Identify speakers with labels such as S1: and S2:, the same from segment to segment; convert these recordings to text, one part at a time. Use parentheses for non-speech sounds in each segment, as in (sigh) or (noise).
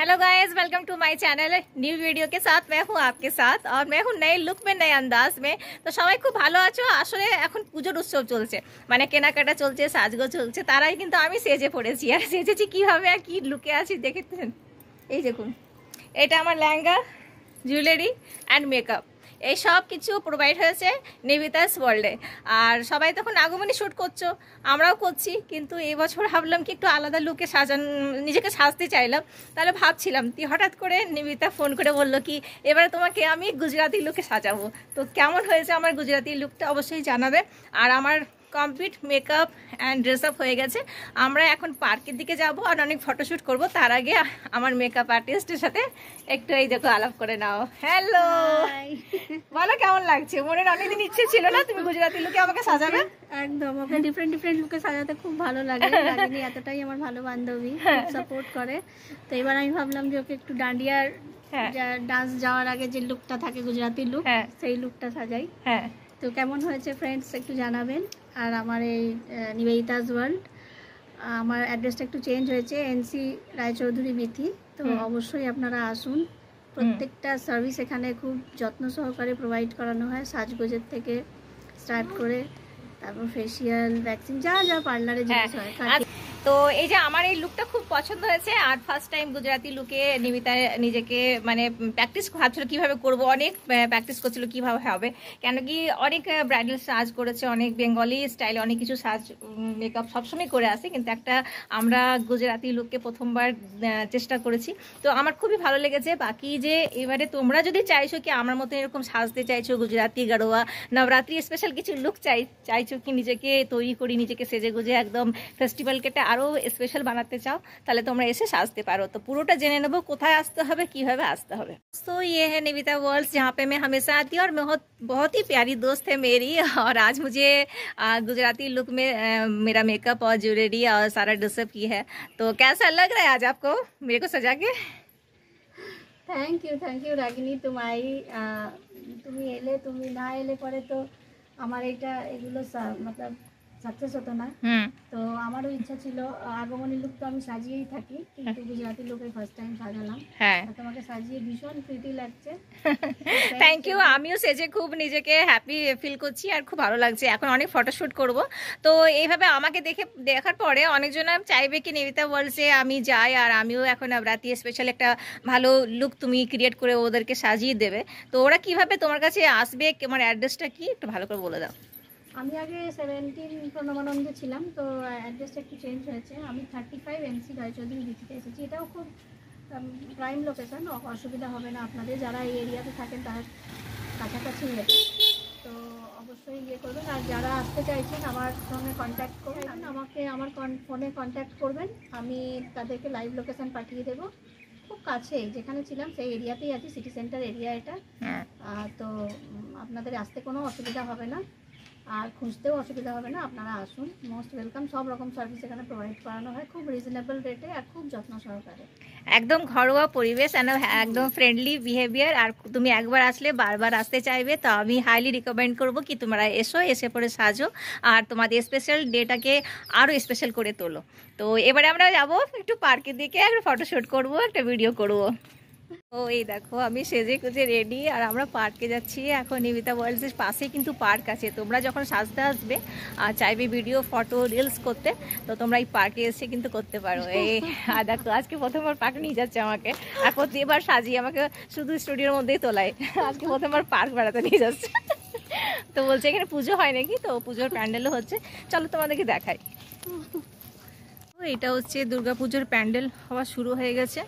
S1: Hello guys welcome to my channel new video কে সাথ मैं हूं आपके साथ और मैं हूं नए लुक में नए अंदाज में তো সবাই খুব ভালো আছো আসলে এখন পুজোর উৎসব চলছে মানে কেনাকাটা চলছে সাজগোজ চলছে তারাই কিন্তু আমি সেজে পড়েছি আর সেজেছি কীভাবে আর কি লুকে আছি দেখেছেন এই দেখুন এটা আমার ল্যাঙ্গা জুয়েলারি অ্যান্ড মেকআপ এই সব কিছু প্রোভাইড হয়েছে নেভিতাস ওয়ার্ল্ডে আর সবাই তখন আগমনী শ্যুট করছো আমরাও করছি কিন্তু এবছর ভাবলাম কি একটু আলাদা লুকে সাজান নিজেকে সাজতে চাইলাম তাহলে ভাবছিলাম তুই হঠাৎ করে নিবিতা ফোন করে বললো কি এবারে তোমাকে আমি গুজরাতি লুকে সাজাবো তো কেমন হয়েছে আমার গুজরাতি লুকটা অবশ্যই জানাবে আর আমার complete makeup and dress up হয়ে গেছে আমরা এখন পার্কের দিকে যাব আর অনেক ফটোশ্যুট করব তার আগে আমার মেকআপ আর্টিস্টের সাথে একটু এই দেখো আলাপ করে নাও হ্যালো
S2: বলো কেমন লাগছে মনে অনেকদিন ইচ্ছে ছিল না তুমি গুজরাটি লুকে আমাকে সাজাবে একদম আপনার ডিফারেন্ট ডিফারেন্ট লুকে সাজাতে খুব ভালো লাগে (laughs) রাগিনী এতটাই আমার ভালো বান্ধবী সাপোর্ট হ্যাঁ। করে তো এবার আমি ভাবলাম যে ওকে একটু ডান্ডিয়ার ডান্স হ্যাঁ। যাওয়ার আগে যে লুকটা থাকে গুজরাটি লুক হ্যাঁ। সেই লুকটা সাজাই হ্যাঁ তো কেমন হয়েছে ফ্রেন্ডস একটু জানাবেন আর আমার এই নিবেদিতাজ ওয়ার্ল্ড আমার অ্যাড্রেসটা একটু চেঞ্জ হয়েছে এনসি রায়চৌধুরী বিথি তো অবশ্যই আপনারা আসুন প্রত্যেকটা সার্ভিস এখানে খুব যত্ন সহকারে প্রোভাইড করানো হয় সাজগোজের থেকে স্টার্ট করে তারপর ফেসিয়াল ভ্যাকসিন যা যা পার্লারে হ্যাঁ। জিনিস হয় তো এই যে আমার এই লুকটা খুব পছন্দ হয়েছে আর
S1: ফার্স্ট টাইম গুজরাতি লুকে নিমিতা নিজেকে মানে প্র্যাকটিস ভাবছিল কিভাবে করব অনেক প্র্যাকটিস করছিল কিভাবে হবে কেন কি অনেক ব্রাইডাল সাজ করেছে অনেক বেঙ্গলি স্টাইলে অনেক কিছু সাজ মেকআপ সবসময় করে আসে কিন্তু একটা আমরা গুজরাতি লুককে প্রথমবার চেষ্টা করেছি তো আমার খুবই ভালো লেগেছে বাকি যে এবারে তোমরা যদি চাইছো কি আমার মতো এরকম সাজতে চাইছো গুজরাতি গাড়োয়া নবরাত্রি স্পেশাল কিছু লুক চাই চাইছো কি নিজেকে তৈরি করি নিজেকে সেজে গুজে একদম ফেস্টিভ্যালকেটা আরও স্পেশাল বানাতে চাও তাহলে তোমরা এসে সাজতে পারো তো পুরোটা জেনে নেবো কোথায় আসতে হবে কিভাবে আসতে হবে সো ये है निविता वर्ल्ड जहाँ पे मैं हमेशा आती हूँ और बहुत बहुत ही प्यारी दोस्त है मेरी और आज मुझे गुजराती लुक में मेरा मेकअप और ज्वेलरी और सारा ड्रेसअप की है तो कैसा लग रहा है आज आपको
S2: मेरे को सजा के thank you thank you Ragini तुम आई तुम्हें तुम्हें ना एले पर तो हमारे यहाँ एगुल मतलब সাকসেস হতো না তো আমারও ইচ্ছা ছিল আগমনী লুক তো আমি সাজিয়েই থাকি কিন্তু গুজরাটি লুকে ফার্স্ট টাইম সাজালাম হ্যাঁ তোমাকে সাজিয়ে ভীষণ প্রীতি লাগছে থ্যাংক
S1: (laughs) ইউ আমিও সেজে খুব নিজেকে হ্যাপি ফিল করছি আর খুব ভালো লাগছে এখন অনেক ফটোশ্যুট করব তো এইভাবে আমাকে দেখে দেখার পরে অনেকজন চাইবে কি নিবিতা বলছে আমি যাই আর আমিও এখন রাতি স্পেশাল একটা ভালো লুক তুমি ক্রিয়েট করে ওদেরকে সাজিয়ে দেবে তো ওরা কিভাবে তোমার কাছে আসবে তোমার অ্যাড্রেসটা কি একটু ভালো করে বলে দাও
S2: আমি আগে সেভেন্টিন প্রণবানন্দে ছিলাম তো অ্যাড্রেসটা একটু চেঞ্জ হয়েছে আমি থার্টি ফাইভ এমসি রায়চৌধুরী ডিসিতে এসেছি এটাও খুব প্রাইম লোকেশান অসুবিধা হবে না আপনাদের যারা এই এরিয়াতে থাকেন তার কাছাকাছি নেবে তো অবশ্যই ইয়ে করবেন আর যারা আসতে চাইছেন আমার সঙ্গে কন্ট্যাক্ট করবেন হ্যাঁ। আমাকে আমার ফোনে কন্ট্যাক্ট করবেন আমি তাদেরকে লাইভ লোকেশান পাঠিয়ে দেবো খুব কাছেই যেখানে ছিলাম সেই এরিয়াতেই আছি সিটি সেন্টার এরিয়া এটা হ্যাঁ। তো আপনাদের আসতে কোনো অসুবিধা হবে না আর খুঁজতেও অসুবিধা হবে না আপনারা আসুন মোস্ট ওয়েলকাম সব রকম সার্ভিস এখানে প্রোভাইড করানো হয় খুব রিজনেবল রেটে আর খুব যত্ন সহকারে
S1: একদম ঘরোয়া পরিবেশ একদম ফ্রেন্ডলি বিহেভিয়ার আর তুমি একবার আসলে বারবার আসতে চাইবে তো আমি হাইলি রিকমেন্ড করব কি তোমরা এসো এসে পরে সাজো আর তোমাদের স্পেশাল ডেটাকে আরও স্পেশাল করে তোলো তো এবারে আমরা যাব একটু পার্কের দিকে একটা ফটোশ্যুট করবো একটা ভিডিও করবো ও এই দেখো আমি সেজে কুজে রেডি আর আমরা পার্কে যাচ্ছি এখন নিবিতা ওয়ার্ল্ডসের পাশে কিন্তু পার্ক আছে তোমরা যখন সাজতে আসবে আর চাইবে ভিডিও ফটো রিলস করতে তো তোমরা এই পার্কে এসে কিন্তু করতে পারো (laughs) এই আর দেখো আজকে প্রথমবার পার্ক নিয়ে যাচ্ছে আমাকে আর প্রতিবার সাজিয়ে আমাকে শুধু স্টুডিওর মধ্যেই তোলায় আজকে প্রথমবার পার্ক বেড়াতে নিয়ে যাচ্ছে (laughs) তো বলছে এখানে পুজো হয় নাকি তো পুজোর প্যান্ডেলও হচ্ছে চলো তোমাদেরকে দেখাই (laughs) এটা হচ্ছে দুর্গাপুজোর প্যান্ডেল হওয়া শুরু হয়ে গেছে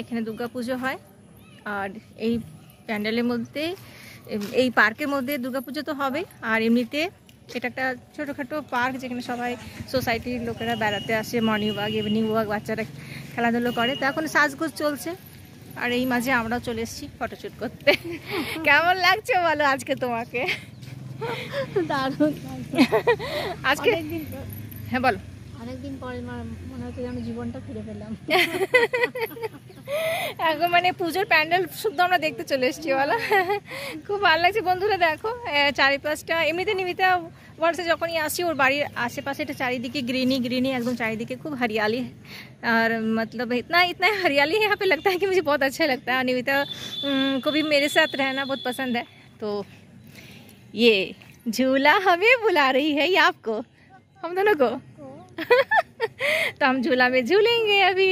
S1: এখানে দুর্গাপুজো হয় আর এই প্যান্ডেলের মধ্যে এই পার্কের মধ্যে দুর্গাপুজো তো হবে আর এমনিতে এটা একটা ছোটোখাটো পার্ক যেখানে সবাই সোসাইটির লোকেরা বেড়াতে আসে মর্নিং ওয়াক ইভিনিং ওয়াক বাচ্চারা খেলাধুলো করে তো এখন সাজগোজ চলছে আর এই মাঝে আমরাও চলে এসেছি ফটোশ্যুট করতে (laughs) কেমন লাগছে বলো আজকে তোমাকে দারুণ আজকে হ্যাঁ বলো
S2: অনেকদিন পরে মনে হচ্ছে আমি জীবনটা ফিরে পেলাম (laughs)
S1: এখন মানে পুজোর প্যান্ডেল শুদ্ধ আমরা खूब भार लगे बंधुरा देखो चारिपाशा লাগছে निमिता দেখো চারিপাশটা এমনিতে নিমিতা ওয়ার্সে যখনই আসি ওর বাড়ির আশেপাশে এটা চারিদিকে ग्रीनी ग्रीनी एकदम चारिदिके खूब हरियाली और मतलब इतना इतना हरियाली है यहाँ पे लगता है कि मुझे बहुत अच्छा लगता है और को भी मेरे साथ रहना बहुत पसंद है तो ये झूला हमें बुला रही है ये आपको हम दोनों को (laughs) तो हम झूला में झूलेंगे अभी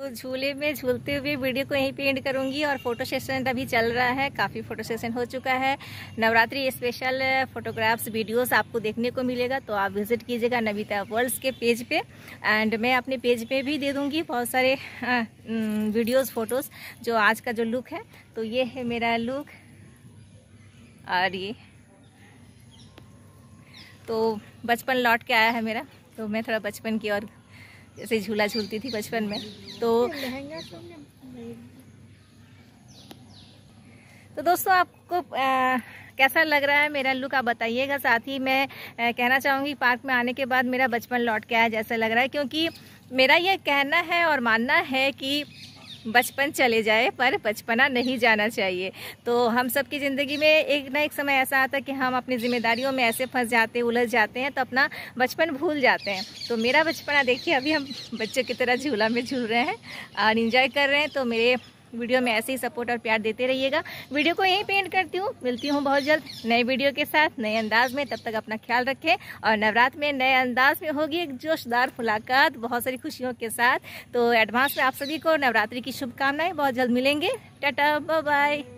S1: तो झूले में झूलते हुए वीडियो को यहीं पेंट करूंगी और फोटो सेशन अभी चल रहा है काफ़ी फोटो सेशन हो चुका है नवरात्रि स्पेशल फोटोग्राफ्स वीडियोस आपको देखने को मिलेगा तो आप विजिट कीजिएगा नविता वर्ल्ड्स के पेज पे एंड मैं अपने पेज पे भी दे दूंगी बहुत सारे वीडियोस फोटोज़ जो आज का जो लुक है तो ये है मेरा लुक और ये तो बचपन लौट के आया है मेरा तो मैं थोड़ा बचपन की और ऐसे झूला झूलती थी बचपन में तो तो दोस्तों आपको आ, कैसा लग रहा है मेरा लुक आप बताइएगा साथ ही मैं आ, कहना चाहूँगी पार्क में आने के बाद मेरा बचपन लौट के आया जैसा लग रहा है क्योंकि मेरा यह कहना है और मानना है कि बचपन चले जाए पर बचपना नहीं जाना चाहिए तो हम सब की ज़िंदगी में एक ना एक समय ऐसा आता है कि हम अपनी जिम्मेदारियों में ऐसे फंस जाते हैं उलझ जाते हैं तो अपना बचपन भूल जाते हैं तो मेरा बचपना देखिए अभी हम बच्चों की तरह झूला में झूल रहे हैं और इन्जॉय कर रहे हैं तो मेरे वीडियो में ऐसे ही सपोर्ट और प्यार देते रहिएगा वीडियो को यहीं पेंट करती हूँ मिलती हूँ बहुत जल्द नए वीडियो के साथ नए अंदाज में तब तक अपना ख्याल रखें और नवरात्र में नए अंदाज में होगी एक जोशदार मुलाकात बहुत सारी खुशियों के साथ तो एडवांस में आप सभी को नवरात्रि की शुभकामनाएं बहुत जल्द मिलेंगे टाटा बाय